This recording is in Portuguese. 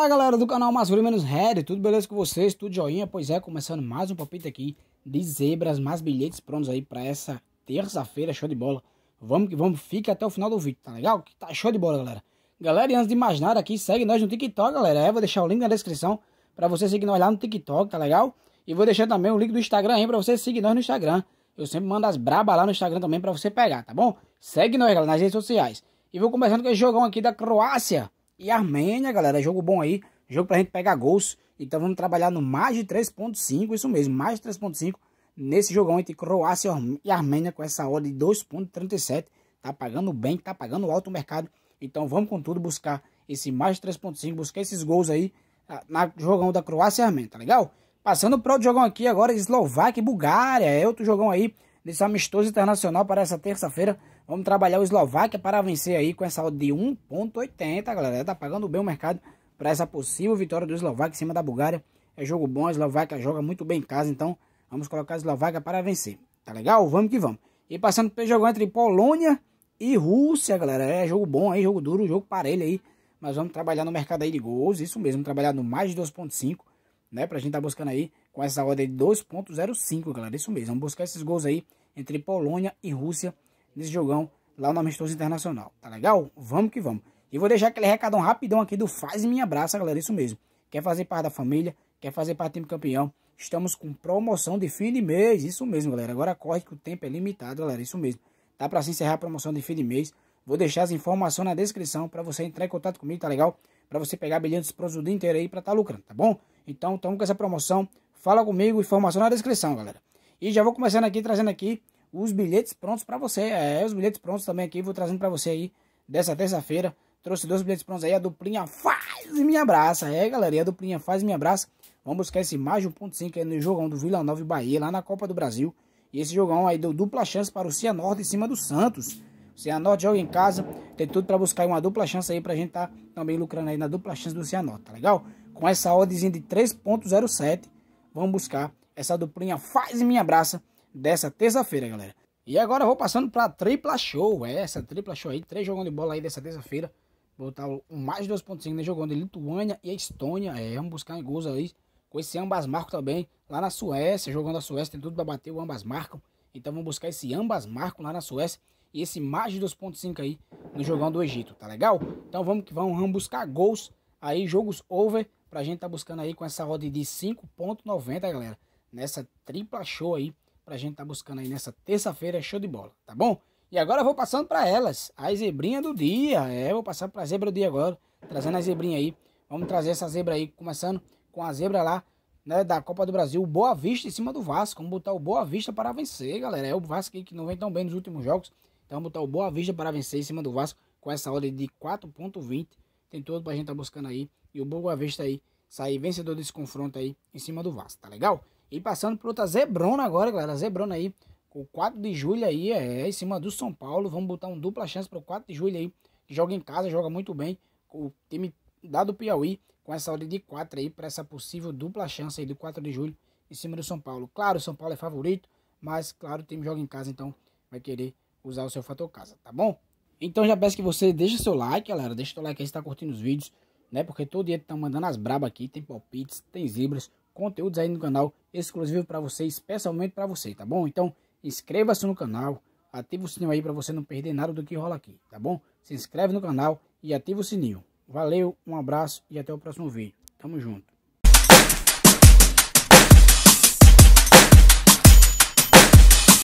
Olá galera do canal Masvuri Menos Red, tudo beleza com vocês? Tudo joinha? Pois é, começando mais um palpite aqui de zebras, mais bilhetes prontos aí para essa terça-feira, show de bola. Vamos que vamos, fique até o final do vídeo, tá legal? Que tá show de bola, galera. Galera, e antes de mais nada aqui, segue nós no TikTok, galera. É, vou deixar o link na descrição para você seguir nós lá no TikTok, tá legal? E vou deixar também o link do Instagram aí para você seguir nós no Instagram. Eu sempre mando as braba lá no Instagram também para você pegar, tá bom? Segue nós, galera, nas redes sociais. E vou começando com esse jogão aqui da Croácia e Armênia, galera. É jogo bom aí, jogo pra gente pegar gols. Então vamos trabalhar no mais de 3.5, isso mesmo, mais de 3.5 nesse jogão entre Croácia e Armênia com essa odd de 2.37. Tá pagando bem, tá pagando alto o mercado. Então vamos com tudo buscar esse mais de 3.5, buscar esses gols aí ah, na jogão da Croácia e Armênia, tá legal? Passando para outro jogão aqui agora, Eslováquia e Bulgária. É outro jogão aí nesse amistoso internacional para essa terça-feira. Vamos trabalhar o Eslováquia para vencer aí com essa odd de 1.80, galera. Tá pagando bem o mercado para essa possível vitória do Eslováquia em cima da Bulgária. É jogo bom, a Eslováquia joga muito bem em casa, então vamos colocar a Eslováquia para vencer. Tá legal? Vamos que vamos. E passando pelo jogo entre Polônia e Rússia, galera. É jogo bom aí, jogo duro, jogo parelho aí. Mas vamos trabalhar no mercado aí de gols, isso mesmo, trabalhar no mais de 2.5, né? Pra gente tá buscando aí com essa ordem de 2.05, galera. Isso mesmo, vamos buscar esses gols aí entre Polônia e Rússia nesse jogão lá no Amistoso Internacional, tá legal? Vamos que vamos. E vou deixar aquele recadão rapidão aqui do Faz Minha Braça, galera, isso mesmo. Quer fazer parte da família, quer fazer parte do time campeão, estamos com promoção de fim de mês, isso mesmo, galera. Agora corre que o tempo é limitado, galera, isso mesmo. dá tá para se encerrar a promoção de fim de mês. Vou deixar as informações na descrição para você entrar em contato comigo, tá legal? Para você pegar brilhantes produtos o dia inteiro aí para tá lucrando, tá bom? Então, tamo com essa promoção. Fala comigo, informação na descrição, galera. E já vou começando aqui, trazendo aqui os bilhetes prontos para você. É, os bilhetes prontos também aqui, vou trazendo para você aí dessa terça-feira. Trouxe dois bilhetes prontos aí, a duplinha faz e me abraça. É, galera, e a duplinha faz e me abraça. Vamos buscar esse mais de 1.5 aí no jogão do Vila Nova e Bahia, lá na Copa do Brasil. E esse jogão aí deu dupla chance para o Cianorte em cima do Santos. O Cianorte joga em casa, tem tudo para buscar uma dupla chance aí pra gente tá também lucrando aí na dupla chance do Cianorte, tá legal? Com essa oddzinha de 3.07, vamos buscar essa duplinha faz e me abraça dessa terça-feira, galera. E agora eu vou passando para tripla show, é essa tripla show aí, três jogando de bola aí dessa terça-feira. Vou botar o mais 2.5, né, jogando de Lituânia e Estônia, é, vamos buscar em gols aí, com esse ambas marcam também, lá na Suécia, jogando a Suécia, tem tudo para bater, o ambas marcam. Então vamos buscar esse ambas marcam lá na Suécia e esse mais de 2.5 aí no jogão do Egito, tá legal? Então vamos que vamos, vamos buscar gols aí, jogos over, pra gente tá buscando aí com essa roda de 5.90, galera, nessa tripla show aí pra gente tá buscando aí nessa terça-feira, é show de bola, tá bom? E agora eu vou passando para elas, a zebrinha do dia. É, vou passar pra zebra do dia agora, trazendo a zebrinha aí. Vamos trazer essa zebra aí, começando com a zebra lá, né, da Copa do Brasil, o Boa Vista em cima do Vasco. Vamos botar o Boa Vista para vencer, galera. É o Vasco aí que não vem tão bem nos últimos jogos. Então vamos botar o Boa Vista para vencer em cima do Vasco com essa ordem de 4.20. Tem todo pra gente tá buscando aí. E o Boa Vista aí sair vencedor desse confronto aí em cima do Vasco, tá legal? E passando por outra zebrona agora, galera. Zebrona aí. Com o 4 de julho aí, é, é, em cima do São Paulo. Vamos botar um dupla chance para o 4 de julho aí. Que joga em casa, joga muito bem. O time da do Piauí com essa ordem de 4 aí para essa possível dupla chance aí do 4 de julho em cima do São Paulo. Claro, o São Paulo é favorito, mas claro, o time joga em casa, então vai querer usar o seu fator casa, tá bom? Então já peço que você deixe seu like, galera. Deixa seu like aí se tá curtindo os vídeos, né? Porque todo dia tá mandando as braba aqui, tem palpites, tem zebras conteúdos aí no canal exclusivo para você, especialmente para você, tá bom? Então, inscreva-se no canal, ativa o sininho aí para você não perder nada do que rola aqui, tá bom? Se inscreve no canal e ativa o sininho. Valeu, um abraço e até o próximo vídeo. Tamo junto.